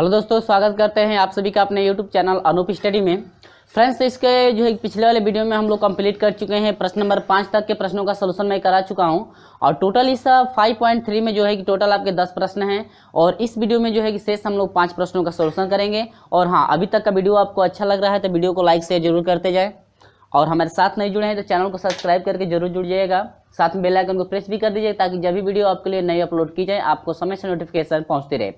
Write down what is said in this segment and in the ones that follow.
hello दोस्तों स्वागत करते हैं आप सभी का अपने यूट्यूब चैनल अनूप स्टडी में फ्रेंड्स इसके जो है पिछले वाले वीडियो में हम लोग कंप्लीट कर चुके हैं प्रश्न नंबर पाँच तक के प्रश्नों का सलूशन मैं करा चुका हूं और टोटल इस फाइव पॉइंट थ्री में जो है कि टोटल आपके दस प्रश्न हैं और इस वीडियो में जो है कि शेष हम लोग पाँच प्रश्नों का सलूशन करेंगे और हाँ अभी तक का वीडियो आपको अच्छा लग रहा है तो वीडियो को लाइक शेयर जरूर करते जाए और हमारे साथ नहीं जुड़े हैं तो चैनल को सब्सक्राइब करके जरूर जुड़ जाएगा साथ में बेलाइकन को प्रेस भी कर दीजिए ताकि जब भी वीडियो आपके लिए नई अपलोड की जाए आपको समय से नोटिफिकेशन पहुंचती रहे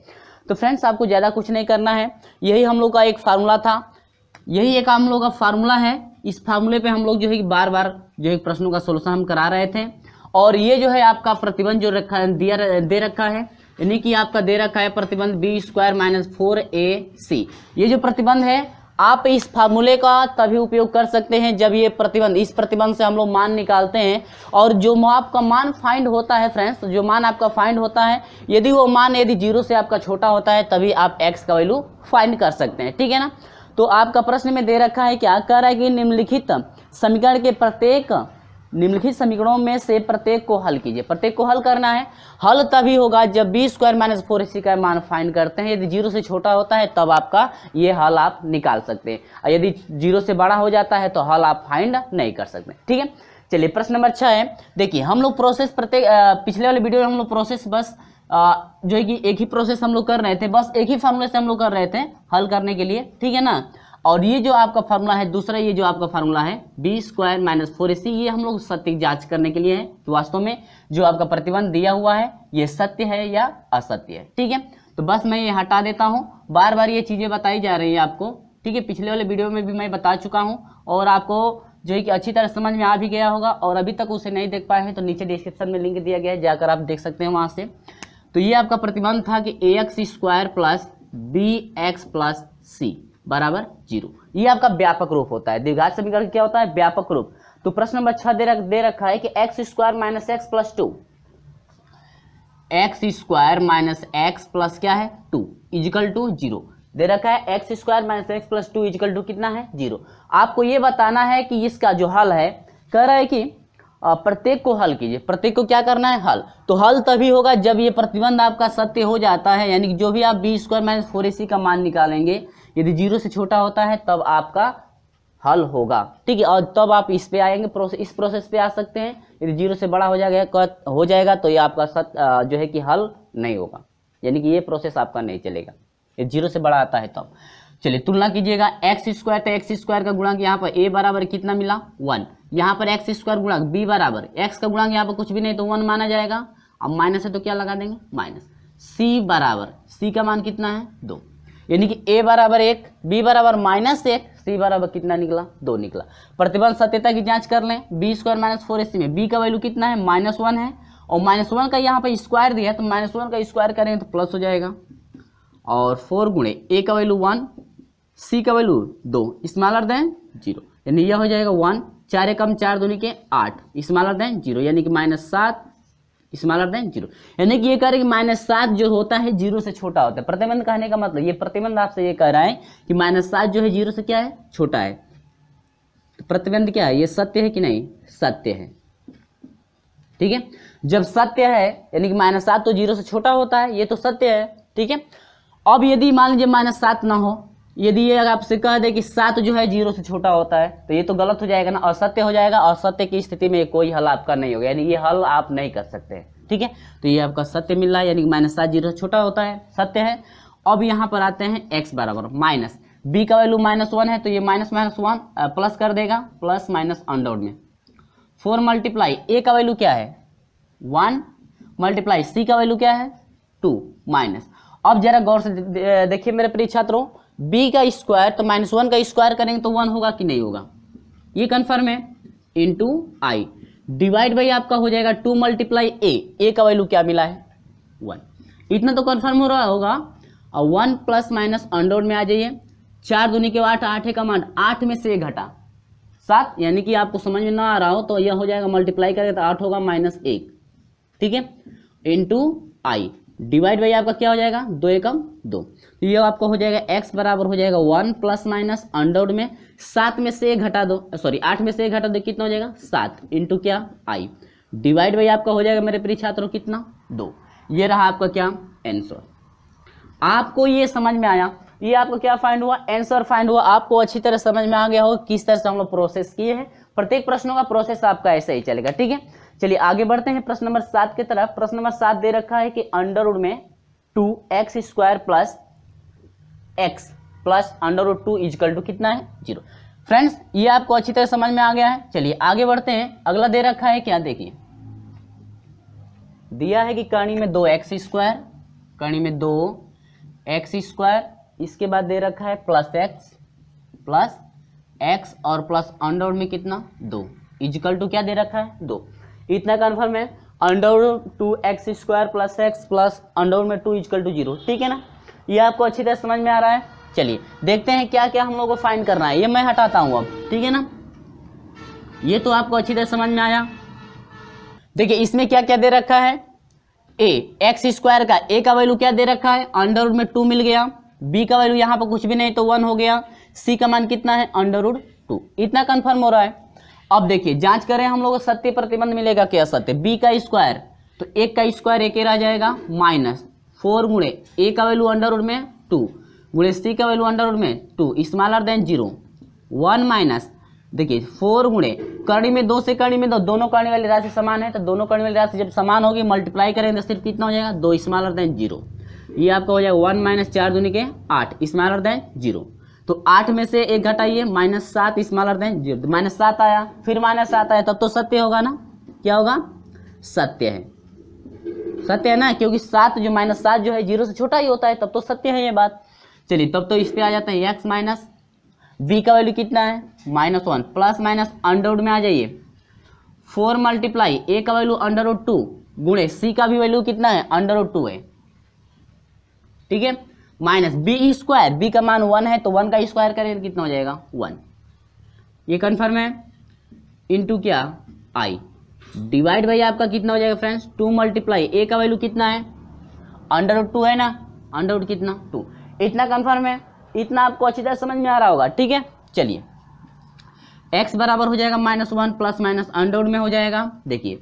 तो फ्रेंड्स आपको ज़्यादा कुछ नहीं करना है यही हम लोग का एक फार्मूला था यही एक हम लोग का फार्मूला है इस फार्मूले पे हम लोग जो है कि बार बार जो है प्रश्नों का सोल्यूशन हम करा रहे थे और ये जो है आपका प्रतिबंध जो रखा दिया दे रखा है यानी कि आपका दे रखा है प्रतिबंध B square minus four A C ये जो प्रतिबंध है आप इस फार्मूले का तभी उपयोग कर सकते हैं जब ये प्रतिबंध इस प्रतिबंध से हम लोग मान निकालते हैं और जो आपका मान फाइंड होता है फ्रेंड्स जो मान आपका फाइंड होता है यदि वो मान यदि जीरो से आपका छोटा होता है तभी आप एक्स का वैल्यू फाइंड कर सकते हैं ठीक है ना तो आपका प्रश्न में दे रखा है क्या कह रहा है कि निम्नलिखित समीकरण के प्रत्येक निम्नलिखित समीकरणों में से प्रत्येक को हल कीजिए प्रत्येक को हल करना है हल तभी होगा जब B square minus four A C का मान फाइन करते हैं यदि जीरो से छोटा होता है तब आपका ये हल आप निकाल सकते हैं और यदि जीरो से बड़ा हो जाता है तो हल आप फाइंड नहीं कर सकते ठीक है चलिए प्रश्न नंबर छः है देखिए हम लोग प्रोसेस प्रत्येक पिछले वाले वीडियो में हम लोग प्रोसेस बस आ, जो है कि एक ही प्रोसेस हम लोग कर रहे थे बस एक ही फॉर्मूले से हम लोग कर रहे थे हल करने के लिए ठीक है ना और ये जो आपका फॉर्मूला है दूसरा ये जो आपका फॉर्मूला है B square minus four A C ये हम लोग सत्य जांच करने के लिए है कि तो वास्तव में जो आपका प्रतिबंध दिया हुआ है ये सत्य है या असत्य है ठीक है तो बस मैं ये हटा देता हूँ बार बार ये चीज़ें बताई जा रही हैं आपको ठीक है पिछले वाले वीडियो में भी मैं बता चुका हूँ और आपको जो है कि अच्छी तरह समझ में आ भी गया होगा और अभी तक उसे नहीं देख पाए हैं तो नीचे डिस्क्रिप्शन में लिंक दिया गया है जाकर आप देख सकते हैं वहाँ से तो ये आपका प्रतिबंध था कि A X square plus B X plus C बराबर जीरो ये आपका व्यापक रूप होता है द्विघात समीकरण क्या होता है व्यापक रूप तो प्रश्न नंबर छह दे, रख, दे रखा है कि X square minus X plus two X square minus X plus क्या है टू इजिकल टू जीरो दे रखा है X square minus X plus two is equal to कितना है जीरो आपको यह बताना है कि इसका जो हल है कह रहा है कि प्रत्येक को हल कीजिए प्रत्येक को क्या करना है हल तो हल तभी होगा जब ये प्रतिबंध आपका सत्य हो जाता है यानी कि जो भी आप B square minus four A C का मान निकालेंगे यदि जीरो से छोटा होता है तब आपका हल होगा ठीक है और तब आप इस पे आएंगे प्रोसे, इस प्रोसेस पे आ सकते हैं यदि जीरो से बड़ा हो जाएगा हो जाएगा तो ये आपका सत जो है कि हल नहीं होगा यानी कि ये प्रोसेस आपका नहीं चलेगा ये जीरो से बड़ा आता है तब चलिए तुलना कीजिएगा एक्स स्क्वायर तो एक्स स्क्वायर का गुणांक यहाँ पर ए बराबर कितना मिला वन यहाँ पर एक्स स्क्वायर गुणांक बी बराबर एक्स का गुणांक यहाँ पर कुछ भी नहीं तो वन माना जाएगा अब माइनस है तो क्या लगा देंगे माइनस सी बराबर सी का मान कितना है दो यानी कि ए बराबर एक बी बराबर माइनस एक सी बराबर कितना निकला दो निकला प्रतिबंध सत्यता की जांच कर लें B square minus four A C में बी का वैल्यू कितना है माइनस वन है और माइनस वन का यहाँ पर स्क्वायर दिया है तो माइनस वन का स्क्वायर करेंगे तो प्लस हो जाएगा और फोर गुणे ए का वैल्यू वन सी का वैल्यू दो स्मॉलर देन जीरो यानी यह हो जाएगा वन चार एकम चार दो के आठ स्मॉलर देन जीरो यानी कि माइनस सात स्मॉलर देन जीरो यानी कि ये कह रहे हैं कि माइनस सात जो होता है जीरो से छोटा होता है प्रतिबंध कहने का मतलब ये प्रतिबंध आपसे ये कह रहा है कि माइनस सात जो है जीरो से क्या है छोटा है तो प्रतिबंध क्या है ये सत्य है कि नहीं सत्य है ठीक है जब सत्य है यानी कि माइनस सात तो जीरो से छोटा होता है ये तो सत्य है ठीक है अब यदि मान लीजिए माइनस सात ना हो यदि ये अगर आपसे कह दे कि सात जो है जीरो से छोटा होता है तो ये तो गलत हो जाएगा ना असत्य हो जाएगा असत्य की स्थिति में कोई हल आपका नहीं होगा यानी ये हल आप नहीं कर सकते ठीक है तो ये आपका सत्य मिल रहा है यानी माइनस सात जीरो से छोटा होता है सत्य है अब यहाँ पर आते हैं एक्स बराबर माइनस बी का वैल्यू माइनस वन है तो ये माइनस माइनस वन प्लस कर देगा प्लस माइनस अनडाउट में फोर मल्टीप्लाई ए का वैल्यू क्या है वन मल्टीप्लाई सी का वैल्यू क्या है टू माइनस अब जरा गौर से देखिए मेरे प्रिय छात्रों बी का स्क्वायर तो माइनस वन का स्क्वायर करेंगे तो वन होगा कि नहीं होगा ये कन्फर्म है टू आई डिवाइड बाई आपका हो जाएगा टू मल्टीप्लाई ए ए का वैल्यू क्या मिला है वन इतना तो कन्फर्म हो रहा होगा और वन प्लस माइनस अंडोर में आ जाइए चार दुनिया के आठ आठ का मान आठ में से घटा सात यानी कि आपको समझ में ना आ रहा हो तो यह हो जाएगा मल्टीप्लाई करेंगे तो आठ होगा माइनस एक ठीक है इंटू आई डिवाइड बाई आपका क्या हो जाएगा दो एकम दो तो ये आपका हो जाएगा एक्स बराबर हो जाएगा वन प्लस माइनस अंडरउड में सात में से घटा दो सॉरी आठ में से घटा दो कितना हो जाएगा सात इंटू क्या आई डिवाइड बाई आपका हो जाएगा मेरे प्रिय छात्रों कितना दो ये रहा आपका क्या आंसर आपको ये समझ में आया ये आपको क्या फाइंड हुआ आंसर फाइंड हुआ आपको अच्छी तरह समझ में आ गया होगा किस तरह से हम लोग प्रोसेस किए हैं प्रत्येक प्रश्नों का प्रोसेस आपका ऐसा ही चलेगा ठीक है चलिए आगे बढ़ते हैं प्रश्न नंबर सात की तरफ प्रश्न नंबर सात दे रखा है कि अंडरवुड में two X square plus X plus under root two is equal to कितना है जीरो फ्रेंड्स ये आपको अच्छी तरह समझ में आ गया है चलिए आगे बढ़ते हैं अगला दे रखा है क्या देखिए दिया है कि कर्णी में दो एक्स स्क्वायर कर्णी में दो एक्स स्क्वायर इसके बाद दे रखा है प्लस एक्स प्लस एक्स और प्लस अंडरवुड में कितना दो इजकल टू क्या दे रखा है दो इतना कन्फर्म है under two X square plus X plus under में टू इजकल टू जीरो ठीक है ना ये आपको अच्छी तरह समझ में आ रहा है चलिए देखते हैं क्या क्या हम लोग को फाइंड करना है ये मैं हटाता हूँ अब ठीक है ना ये तो आपको अच्छी तरह समझ में आया देखिए इसमें क्या क्या दे रखा है ए एक्स स्क्वायर का ए का वैल्यू क्या दे रखा है अंडर में टू मिल गया बी का वैल्यू यहाँ पर कुछ भी नहीं तो वन हो गया सी का मान कितना है अंडर टू इतना कन्फर्म हो रहा है अब देखिए जांच करें हम लोग सत्य प्रतिबंध मिलेगा क्या सत्य बी का स्क्वायर तो एक का स्क्वायर एक आ जाएगा माइनस फोर गुणे ए का वैल्यू अंडर में टू गुणे सी का वैल्यू अंडर में two smaller than zero one minus देखिए फोर गुणे कर्णी में दो से कर्णी में दो दोनों कर्णी वाली राशि समान है तो दोनों कर्णी वाली राशि जब समान होगी मल्टीप्लाई करेंगे तो सिर्फ कितना हो जाएगा दो स्मॉलर देन जीरो ये आपका हो जाएगा वन माइनस चार दूनी के आठ स्मॉलर देन जीरो तो आठ में से एक घटाइए माइनस सात स्मॉलर देन जीरो तो माइनस सात आया फिर माइनस सात आया तब तो सत्य होगा ना क्या होगा सत्य है सत्य है ना क्योंकि सात जो माइनस सात जो है जीरो से छोटा ही होता है तब तो सत्य है ये बात चलिए तब तो इस पर आ जाते हैं एक्स माइनस बी का वैल्यू कितना है minus one plus minus under root में आ जाइए फोर मल्टीप्लाई ए का वैल्यू अंडरवुड टू गुणे सी का भी वैल्यू कितना है अंडरवुड टू है ठीक है माइनस बी स्क्वायर बी का मान वन है तो वन का स्क्वायर करें तो कितना हो जाएगा वन ये कन्फर्म है इंटू क्या आई डिवाइड बाई आपका कितना हो जाएगा फ्रेंड्स टू मल्टीप्लाई ए का वैल्यू कितना है अंडर रूट टू है ना अंडर रूट कितना टू इतना कन्फर्म है इतना आपको अच्छी तरह समझ में आ रहा होगा ठीक है चलिए एक्स बराबर हो जाएगा minus one plus minus under में हो जाएगा देखिए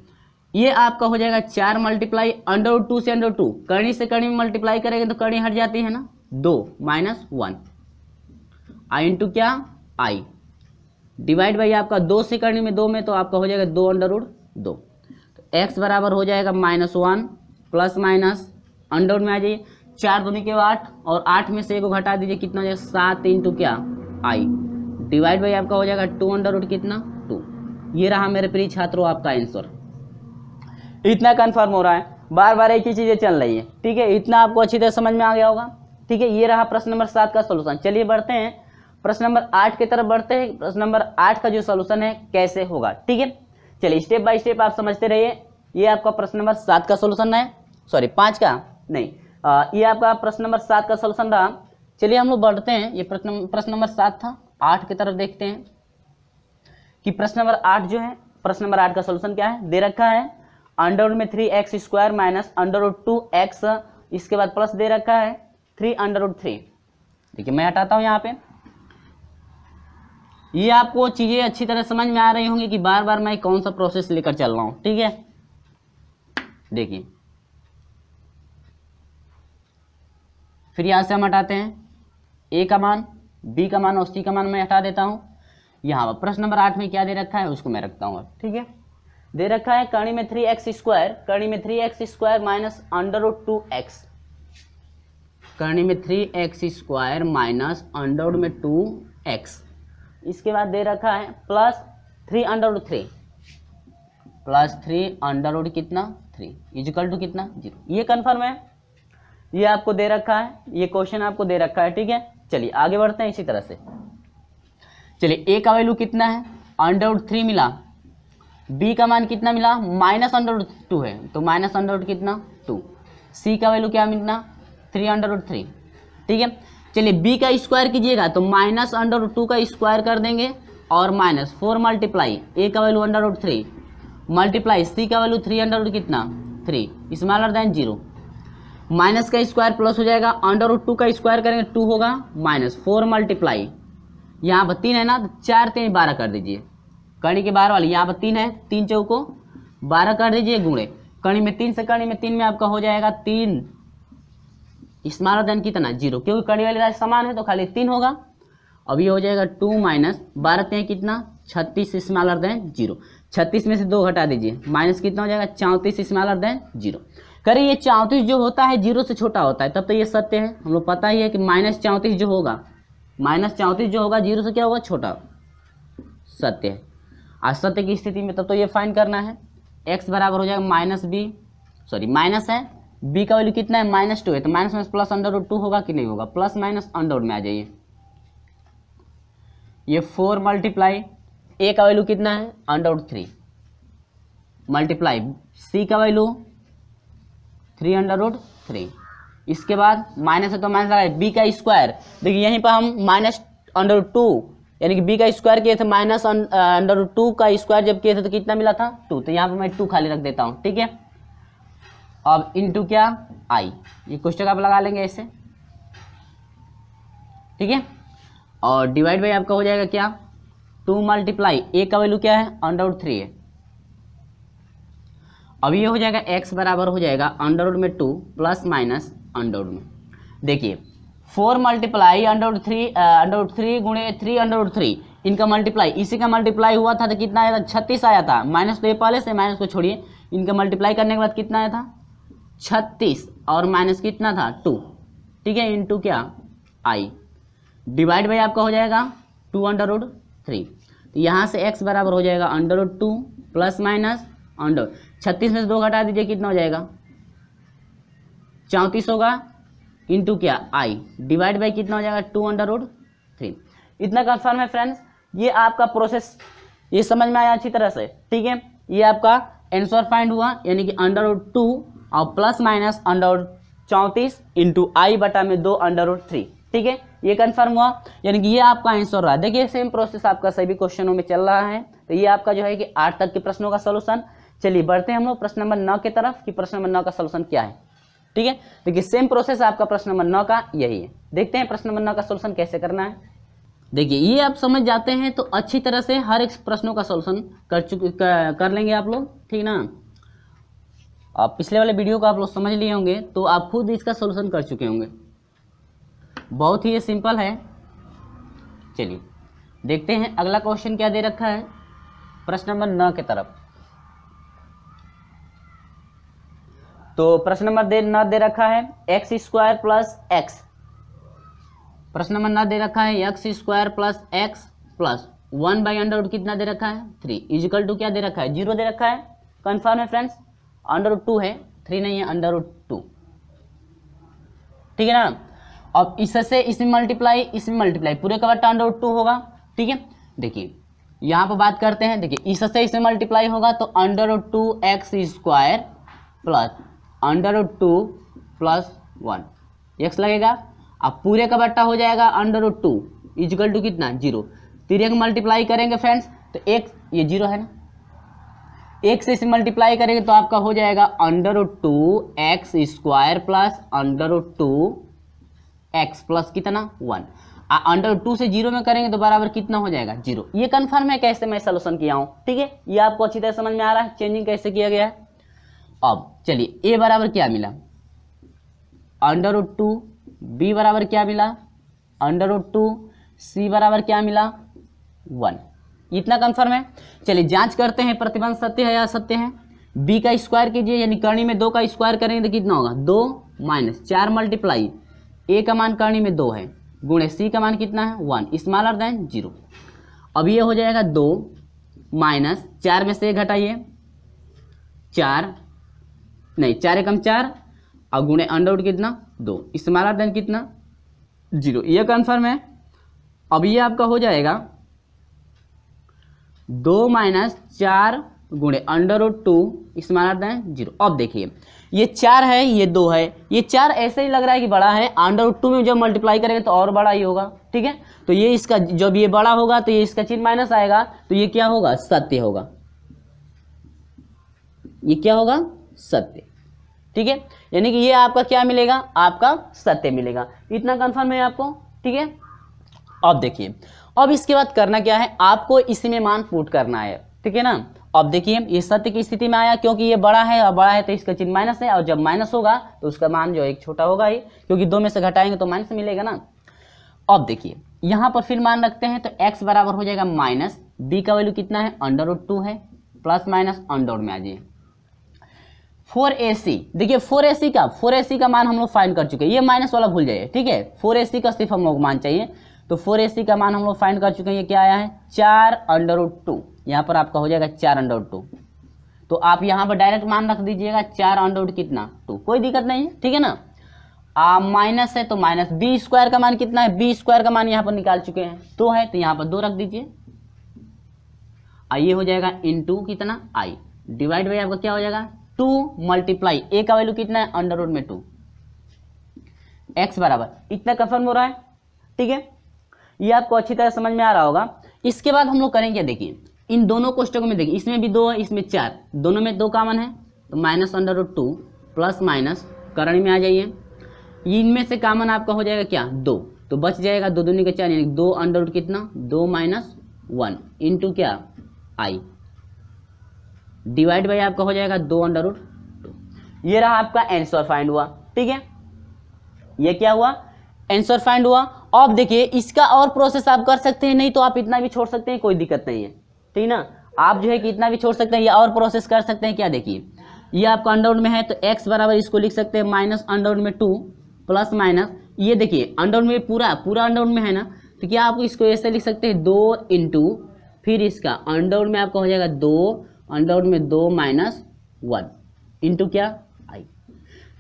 ये आपका हो जाएगा चार मल्टीप्लाई अंडर टू से अंडर टू कड़ी से कड़ी में मल्टीप्लाई करेंगे तो कड़ी हट जाती है ना दो माइनस वन आई इंटू क्या आई डिवाइड बाई आपका दो से कड़ी में दो में तो आपका हो जाएगा दो अंडर उड दो तो एक्स बराबर हो जाएगा minus one plus minus under उड में आ जाइए चार दोनों के आठ और आठ में से एक को घटा दीजिए कितना हो जाएगा सात इंटू क्या आई डिवाइड बाई आपका हो जाएगा टू अंडर उड कितना टू ये रहा मेरे प्रिय छात्रों आपका आंसर इतना कन्फर्म हो रहा है बार बार एक ही चीज़ें चल रही है ठीक है इतना आपको अच्छी तरह समझ में आ गया होगा ठीक है ये रहा प्रश्न नंबर सात का सोल्यूशन चलिए बढ़ते हैं प्रश्न नंबर आठ की तरफ बढ़ते हैं प्रश्न नंबर आठ का जो सोल्यूशन है कैसे होगा ठीक है चलिए स्टेप बाय स्टेप आप समझते रहिए ये आपका प्रश्न नंबर सात का सोल्यूशन है सॉरी पाँच का नहीं आ, ये आपका प्रश्न नंबर सात का सोल्यूशन रहा चलिए हम लोग बढ़ते हैं ये प्रश्न प्रश्न नंबर सात था आठ की तरफ देखते हैं कि प्रश्न नंबर आठ जो है प्रश्न नंबर आठ का सोल्यूशन क्या है दे रखा है अंडर रूट में three X square minus under root two X इसके बाद प्लस दे रखा है थ्री अंडर रूट थ्री देखिए मैं हटाता हूँ यहाँ पे ये आपको चीज़ें अच्छी तरह समझ में आ रही होंगी कि बार बार मैं कौन सा प्रोसेस लेकर चल रहा हूँ ठीक है देखिए फिर यहाँ से हम हटाते हैं ए का मान बी का मान और सी का मान मैं हटा देता हूँ यहाँ पर प्रश्न नंबर आठ में क्या दे रखा है उसको मैं रखता हूँ ठीक है दे रखा है कर्णी में थ्री एक्स स्क्वायर कर्णी में three X square minus under root two X कर्णी में three X square minus under में टू एक्स इसके बाद दे रखा है plus three under root three plus three under root कितना थ्री इजिकल टू कितना जीरो ये कन्फर्म है ये आपको दे रखा है ये क्वेश्चन आपको दे रखा है ठीक है चलिए आगे बढ़ते हैं इसी तरह से चलिए ए का वैल्यू कितना है अंडर रूट थ्री मिला बी का मान कितना मिला माइनस अंडर रूट टू है तो माइनस अंडर रूट कितना टू सी का वैल्यू क्या मिलना थ्री अंडर रूट थ्री ठीक है चलिए बी का स्क्वायर कीजिएगा तो माइनस अंडर रूट टू का स्क्वायर कर देंगे और माइनस फोर मल्टीप्लाई ए का value under root three multiply C का वैल्यू थ्री अंडर रूट कितना three smaller than zero minus का स्क्वायर प्लस हो जाएगा अंडर रूट टू का स्क्वायर करेंगे टू होगा माइनस फोर मल्टीप्लाई यहाँ पर तीन है ना तो चार तीन बारह कर दीजिए कड़ी के बारह वाली यहाँ पर तीन है तीन चौको बारह कर दीजिए गुणे कड़ी में तीन से कड़ी में तीन में आपका हो जाएगा तीन स्मारा धन कितना जीरो क्योंकि कड़ी वाली राशि समान है तो खाली तीन होगा अब ये हो जाएगा टू माइनस बारह तय कितना छत्तीस स्मॉलर देन जीरो छत्तीस में से दो घटा दीजिए माइनस कितना हो जाएगा चौंतीस स्मॉलर दें जीरो करिए ये चौंतीस जो होता है जीरो से छोटा होता है तब तो ये सत्य है हम लोग पता ही है कि माइनस चौंतीस जो होगा माइनस चौंतीस जो होगा जीरो से क्या होगा छोटा सत्य है आज सत्य की स्थिति में तब तो ये फाइन करना है एक्स बराबर हो जाएगा माइनस बी सॉरी माइनस है बी का वैल्यू कितना है माइनस टू है तो minus minus plus under root two होगा कि नहीं होगा प्लस माइनस अंडर रूट में आ जाइए ये फोर मल्टीप्लाई ए का वैल्यू कितना है under root three multiply C का value three under root three इसके बाद माइनस है तो माइनस लगा बी का स्क्वायर देखिए यहीं पर हम माइनस अंडर टू यानी कि बी का स्क्वायर किए थे माइनस अंडर टू का स्क्वायर जब किए थे तो कितना मिला था टू तो यहाँ पर मैं टू खाली रख देता हूँ ठीक है अब इंटू क्या आई ये क्वेश्चन आप लगा लेंगे ऐसे ठीक है और डिवाइड बाई आपका हो जाएगा क्या टू मल्टीप्लाई ए का वैल्यू क्या है अंडर रूट थ्री है अब ये हो जाएगा एक्स बराबर हो जाएगा अंडर रूट में two plus minus under root में देखिए four multiply under three under three गुणे थ्री अंडर थ्री इनका मल्टीप्लाई इसी का मल्टीप्लाई हुआ था तो कितना आया था छत्तीस आया था माइनस तो ये पहले से माइनस को छोड़िए इनका मल्टीप्लाई करने के बाद कितना आया था छत्तीस और माइनस कितना था टू ठीक है इन टू क्या आई डिवाइड बाई आपका हो जाएगा टू अंडर उड थ्री तो यहाँ से एक्स बराबर हो जाएगा under root to plus minus under छत्तीस में से दो घटा दीजिए कितना हो जाएगा चौंतीस होगा इंटू क्या आई डिवाइड बाई कितना हो जाएगा टू अंडर रोड थ्री इतना कंफर्म है फ्रेंड्स ये आपका प्रोसेस ये समझ में आया अच्छी तरह से ठीक है ये आपका एंसर फाइंड हुआ यानी कि अंडर रोड टू और प्लस माइनस अंडर रोड चौंतीस इंटू आई बटा में दो अंडर रोड थ्री ठीक है ये कंफर्म हुआ यानी कि ये आपका आंसर रहा देखिए सेम प्रोसेस आपका सभी क्वेश्चनों में चल रहा है तो ये आपका जो है कि आठ तक के प्रश्नों का सोल्यूशन चलिए बढ़ते हैं हम लोग प्रश्न नंबर नौ की तरफ कि प्रश्न नंबर नौ का सोल्यूशन क्या है ठीक है देखिए सेम प्रोसेस आपका प्रश्न नंबर नौ का यही है देखते हैं प्रश्न नंबर नौ का सोल्यूशन कैसे करना है देखिए ये आप समझ जाते हैं तो अच्छी तरह से हर एक प्रश्नों का सोल्यूशन कर चुके कर, कर लेंगे आप लोग ठीक ना आप पिछले वाले वीडियो को आप लोग समझ लिए होंगे तो आप खुद इसका सोल्यूशन कर चुके होंगे बहुत ही सिंपल है चलिए देखते हैं अगला क्वेश्चन क्या दे रखा है प्रश्न नंबर नौ की तरफ तो प्रश्न नंबर दे न दे रखा है एक्स स्क्वायर प्लस एक्स प्रश्न नंबर न दे रखा है X square plus X plus one by under कितना दे रखा है थ्री इजिकल टू क्या दे रखा है जीरो दे रखा है कन्फर्म है फ्रेंड्स अंडर टू है थ्री नहीं है अंडर टू ठीक है ना अब इससे इसमें मल्टीप्लाई इसमें मल्टीप्लाई पूरे का बट्टा अंडर टू होगा ठीक है देखिए यहाँ पर बात करते हैं देखिए इससे इसमें मल्टीप्लाई होगा तो under two X square plus under root two plus one X लगेगा अब पूरे का बट्टा हो जाएगा under root two is equal to कितना जीरो तिरंग मल्टीप्लाई करेंगे फ्रेंड्स तो एक ये जीरो है ना एक से इसे मल्टीप्लाई करेंगे तो आपका हो जाएगा under root two X square plus under root two X plus कितना वन अंडर टू से जीरो में करेंगे तो बराबर कितना हो जाएगा जीरो ये कन्फर्म है कैसे मैं सोल्यूशन किया हूँ ठीक है ये आपको अच्छी तरह समझ में आ रहा है चेंजिंग कैसे किया गया है अब चलिए ए बराबर क्या मिला अंडर रूट टू बी बराबर क्या मिला अंडर रूट टू सी बराबर क्या मिला वन इतना कंफर्म है चलिए जांच करते हैं प्रतिबंध सत्य है या असत्य है बी का स्क्वायर कीजिए यानी कर्णी में दो का स्क्वायर करेंगे तो कितना होगा दो माइनस चार मल्टीप्लाई ए का मान कर्णी में दो है गुणे सी का मान कितना है वन स्मॉलर देन जीरो अब ये हो जाएगा दो माइनस चार में से घटाइए चार नहीं चार एकम चार और गुणे अंडर रूट कितना दो स्मॉलर देन कितना जीरो ये कन्फर्म है अब ये आपका हो जाएगा दो माइनस चार गुणे under root two smaller than zero अब देखिए ये चार है ये दो है ये चार ऐसे ही लग रहा है कि बड़ा है अंडर रूट टू में जब मल्टीप्लाई करेंगे तो और बड़ा ही होगा ठीक है तो ये इसका जब ये बड़ा होगा तो ये इसका चिन्ह माइनस आएगा तो ये क्या होगा सत्य होगा ये क्या होगा सत्य ठीक है यानी कि ये आपका क्या मिलेगा आपका सत्य मिलेगा इतना कन्फर्म है आपको ठीक है अब देखिए अब इसके बाद करना क्या है आपको इसी में मान पुट करना है ठीक है ना अब देखिए ये सत्य की स्थिति में आया क्योंकि ये बड़ा है और बड़ा है तो इसका चिन्ह माइनस है और जब माइनस होगा तो उसका मान जो है छोटा होगा ही क्योंकि दो में से घटाएंगे तो माइनस मिलेगा ना अब देखिए यहाँ पर फिर मान रखते हैं तो एक्स बराबर हो जाएगा माइनस बी का वैल्यू कितना है अंडर रूट टू है प्लस माइनस अंडर में आ जाइए फोर ए सी देखिए फोर ए सी का फोर ए सी का मान हम लोग फाइंड कर चुके हैं ये माइनस वाला भूल जाइए ठीक है फोर ए सी का सिर्फ हम लोग मान चाहिए तो फोर ए सी का मान हम लोग फाइंड कर चुके हैं ये क्या आया है चार अंडर रूट टू यहाँ पर आपका हो जाएगा चार अंडर रूट टू तो आप यहाँ पर डायरेक्ट मान रख दीजिएगा चार अंडर रूट कितना टू कोई दिक्कत नहीं है ठीक है ना आ माइनस है तो माइनस बी स्क्वायर का मान कितना है बी स्क्वायर का मान यहाँ पर निकाल चुके हैं दो है तो यहाँ पर दो रख दीजिए आइए हो जाएगा इन टू कितना आई डिवाइड बाई आपका क्या हो जाएगा टू मल्टीप्लाई ए का वैल्यू कितना है अंडर रूट में टू एक्स बराबर इतना कंफर्म हो रहा है ठीक है ये आपको अच्छी तरह समझ में आ रहा होगा इसके बाद हम लोग करेंगे देखिए इन दोनों क्वेश्चन में देखिए इसमें भी दो है इसमें चार दोनों में दो कॉमन है तो minus under root two plus minus करण में आ जाइए इनमें से कॉमन आपका हो जाएगा क्या दो तो बच जाएगा दो दोनों का चार यानी दो अंडर रूट कितना दो माइनस वन इंटू क्या आई डिवाइड बाई आपका हो जाएगा दो अंडर रूट टू ये रहा आपका एंसर फाइंड हुआ ठीक है ये क्या हुआ एंसर फाइंड हुआ अब देखिए इसका और प्रोसेस आप कर सकते हैं नहीं तो आप इतना भी छोड़ सकते हैं कोई दिक्कत नहीं है ठीक ना आप जो है कि इतना भी छोड़ सकते हैं या और प्रोसेस कर सकते हैं क्या देखिए ये आपका अंडर में है तो x बराबर इसको लिख सकते हैं माइनस अंडर में टू प्लस माइनस ये देखिए अंडर में पूरा पूरा अंडर में है ना तो क्या आप इसको ऐसे लिख सकते हैं दो इंटू फिर इसका अंडर में आपका हो जाएगा दो अंडर में दो माइनस वन इंटू क्या आई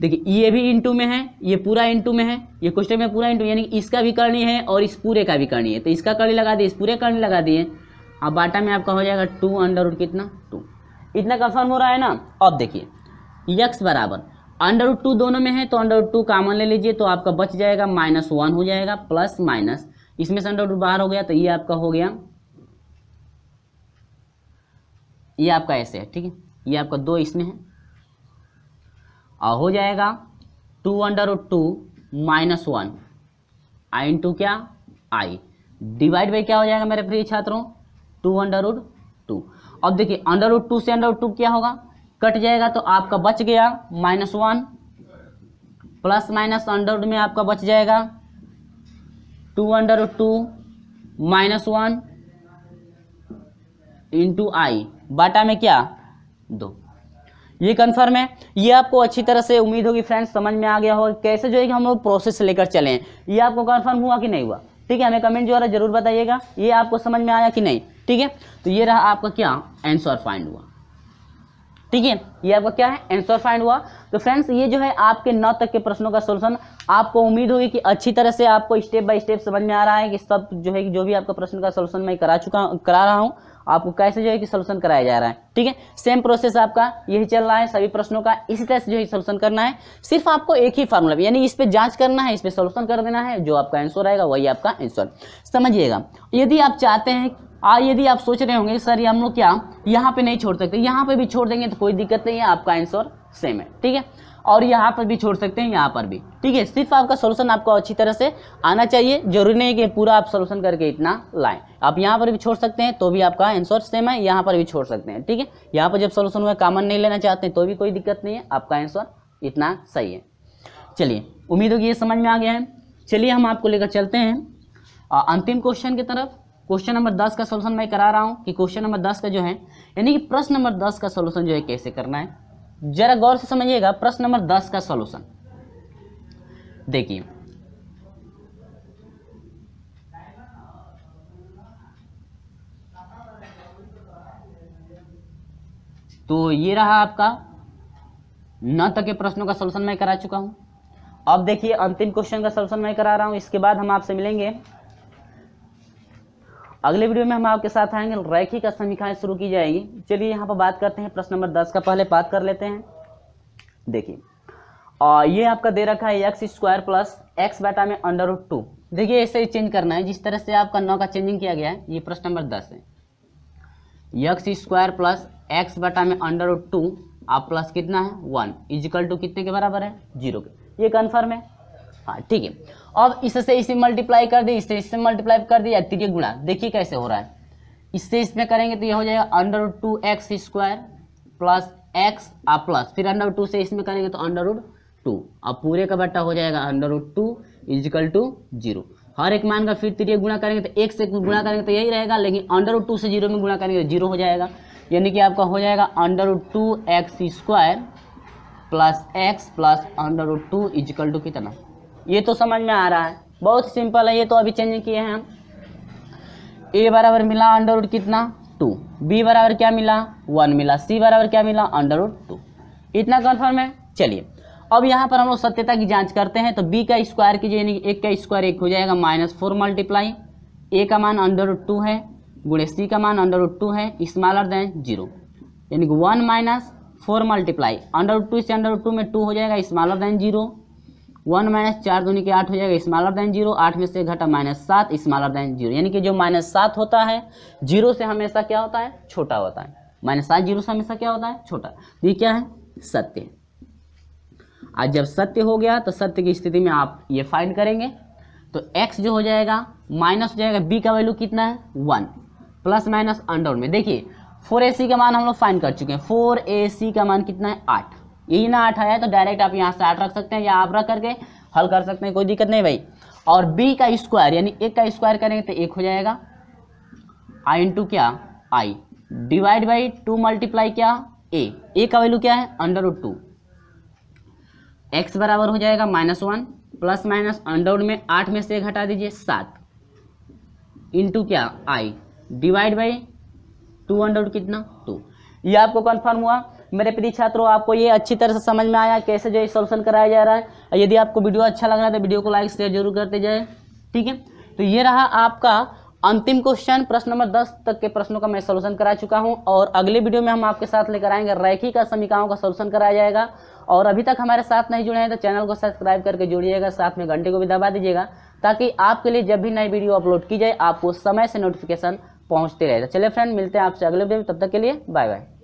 देखिए ये भी इंटू में है ये पूरा इंटू में है ये क्वेश्चन में पूरा इंटू यानी इसका भी करनी है और इस पूरे का भी करनी है तो इसका करनी लगा दिए इस पूरे करनी लगा दिए अब बाटा में आपका हो जाएगा टू अंडर रूट कितना टू इतना कंफर्म हो रहा है ना अब देखिए यक्स बराबर अंडर रूट टू दोनों में है तो अंडर रूट टू कामन ले लीजिए तो आपका बच जाएगा माइनस वन हो जाएगा प्लस माइनस इसमें से अंडर रूट बाहर हो गया तो ये आपका हो गया ये आपका ऐसे है ठीक है ये आपका दो इसमें है और हो जाएगा two under root two minus one i into क्या आई डिवाइड बाई क्या हो जाएगा मेरे प्रिय छात्रों टू अंडर रूट टू अब देखिए अंडर रूट टू से अंडर रूट टू क्या होगा कट जाएगा तो आपका बच गया minus one plus minus under root में आपका बच जाएगा two under root two minus one into i बाटा में क्या दो ये कन्फर्म है ये आपको अच्छी तरह से उम्मीद होगी फ्रेंड्स समझ में आ गया हो कैसे जो है कि हम लोग प्रोसेस लेकर चलें ये आपको कन्फर्म हुआ कि नहीं हुआ ठीक है हमें कमेंट जो है जरूर बताइएगा ये आपको समझ में आया कि नहीं ठीक है तो ये रहा आपका क्या आंसर फाइंड हुआ ठीक है ये आपका क्या है आंसर फाइंड हुआ तो फ्रेंड्स ये जो है आपके नौ तक के प्रश्नों का सोल्यूशन आपको उम्मीद होगी कि अच्छी तरह से आपको स्टेप बाय स्टेप समझ में आ रहा है कि सब जो है कि जो भी आपका प्रश्न का सोल्यूशन मैं करा चुका करा रहा हूँ आपको कैसे जो है कि सोल्यूशन कराया जा रहा है ठीक है सेम प्रोसेस आपका यही चल रहा है सभी प्रश्नों का इसी तरह से जो है सोल्यूशन करना है सिर्फ आपको एक ही फार्मूला यानी इस पर जांच करना है इस पर सोल्यूशन कर देना है जो आपका आंसर आएगा वही आपका आंसर समझिएगा यदि आप चाहते हैं आ यदि आप सोच रहे होंगे सर हम लोग क्या यहाँ पे नहीं छोड़ सकते यहाँ पे भी छोड़ देंगे तो कोई दिक्कत नहीं है आपका आंसर सेम है ठीक है और यहाँ पर भी छोड़ सकते हैं यहाँ पर भी ठीक है सिर्फ आपका सोल्यूशन आपको अच्छी तरह से आना चाहिए जरूरी नहीं कि पूरा आप सोल्यूशन करके इतना लाएँ आप यहाँ पर भी छोड़ सकते हैं तो भी आपका आंसर सेम है यहाँ पर भी छोड़ सकते हैं ठीक है यहाँ पर जब सोल्यूशन हुआ कामन नहीं लेना चाहते हैं तो भी कोई दिक्कत नहीं है आपका आंसर इतना सही है चलिए उम्मीद होगी ये समझ में आ गया है चलिए हम आपको लेकर चलते हैं अंतिम क्वेश्चन की तरफ क्वेश्चन नंबर दस का सोल्यूशन मैं करा रहा हूँ कि क्वेश्चन नंबर दस का जो है यानी कि प्रश्न नंबर दस का सोल्यूशन जो है कैसे करना है जरा गौर से समझिएगा प्रश्न नंबर दस का सॉल्यूशन देखिए तो ये रहा आपका न तक तो के प्रश्नों का सोल्यूशन मैं करा चुका हूं अब देखिए अंतिम क्वेश्चन का सोल्यूशन मैं करा रहा हूं इसके बाद हम आपसे मिलेंगे अगले वीडियो में हम आपके साथ आएंगे रैखिक का शुरू की जाएगी चलिए यहाँ पर बात करते हैं प्रश्न नंबर दस का पहले बात कर लेते हैं देखिए और ये आपका दे रखा है एक्स स्क्वायर प्लस एक्स बैटा में अंडर रूट टू देखिए ऐसे ही चेंज करना है जिस तरह से आपका नौ का चेंजिंग किया गया है ये प्रश्न नंबर दस है यक्स स्क्वायर प्लस एक्स बटा में अंडर रूट टू आप प्लस कितना है वन इजिकल टू कितने के बराबर है जीरो के ये कन्फर्म है हाँ ठीक है अब इससे इसे मल्टीप्लाई कर दी इससे इससे मल्टीप्लाई कर दिया तीन गुणा देखिए कैसे हो रहा है इससे इसमें करेंगे तो ये हो जाएगा under root two X square plus X और प्लस फिर अंडर टू से इसमें करेंगे तो अंडर रूट टू अब पूरे का बट्टा हो जाएगा under root two is equal to zero हर एक मान का फिर तीन गुणा करेंगे तो एक से गुणा करेंगे तो यही रहेगा लेकिन अंडर रूट टू से जीरो में गुणा करेंगे तो जीरो हो जाएगा यानी कि आपका हो जाएगा under root two X square plus X plus under root two is equal to कितना ये तो समझ में आ रहा है बहुत सिंपल है ये तो अभी चेंज किए हैं हम ए बराबर मिला अंडर रूट कितना टू बी बराबर क्या मिला वन मिला सी बराबर क्या मिला अंडर रूट टू इतना कन्फर्म है चलिए अब यहाँ पर हम लोग सत्यता की जांच करते हैं तो बी का स्क्वायर कीजिए यानी एक का स्क्वायर एक हो जाएगा माइनस फोर मल्टीप्लाई ए का मान अंडर रूट टू है गुणे सी का मान अंडर रूट टू है स्मॉलर देन जीरो यानी कि one minus four multiply under root two से अंडर रूट टू में टू हो जाएगा smaller than zero one minus चार दूनी के आठ हो जाएगा स्मॉलर देन जीरो आठ में से घटा माइनस सात स्मॉलर देन जीरो यानी कि जो माइनस सात होता है जीरो से हमेशा क्या होता है छोटा होता है माइनस सात जीरो से हमेशा क्या होता है छोटा ये क्या है सत्य आज जब सत्य हो गया तो सत्य की स्थिति में आप ये फाइंड करेंगे तो एक्स जो हो जाएगा माइनस हो जाएगा बी का वैल्यू कितना है वन प्लस माइनस अंडर में देखिए फोर ए सी का मान हम लोग फाइंड कर चुके हैं फोर ए सी का मान कितना है आठ यही ना आठ आया तो डायरेक्ट आप यहाँ से आठ रख सकते हैं या आप रख करके हल कर सकते हैं कोई दिक्कत नहीं भाई और बी का स्क्वायर यानी एक का स्क्वायर करेंगे तो एक हो जाएगा आई इंटू क्या i divide by two multiply क्या ए ए का वैल्यू क्या है अंडर उड टू एक्स बराबर हो जाएगा minus one plus minus under उड में आठ में से एक हटा दीजिए सात इंटू क्या i divide by two under उड कितना टू ये आपको कन्फर्म हुआ मेरे प्रिय छात्रों आपको ये अच्छी तरह से समझ में आया कैसे जो है सोल्यूशन कराया जा रहा है यदि आपको वीडियो अच्छा लग रहा है तो वीडियो को लाइक शेयर जरूर करते जाए ठीक है तो ये रहा आपका अंतिम क्वेश्चन प्रश्न नंबर दस तक के प्रश्नों का मैं सोल्यूशन करा चुका हूँ और अगले वीडियो में हम आपके साथ लेकर आएंगे रैखी का समीकाओं का सोल्यूशन कराया जाएगा और अभी तक हमारे साथ नहीं जुड़े हैं तो चैनल को सब्सक्राइब करके जुड़िएगा साथ में घंटे को भी दबा दीजिएगा ताकि आपके लिए जब भी नई वीडियो अपलोड की जाए आपको समय से नोटिफिकेशन पहुँचते रहेगा चलिए फ्रेंड मिलते हैं आपसे अगले वीडियो में तब तक के लिए बाय बाय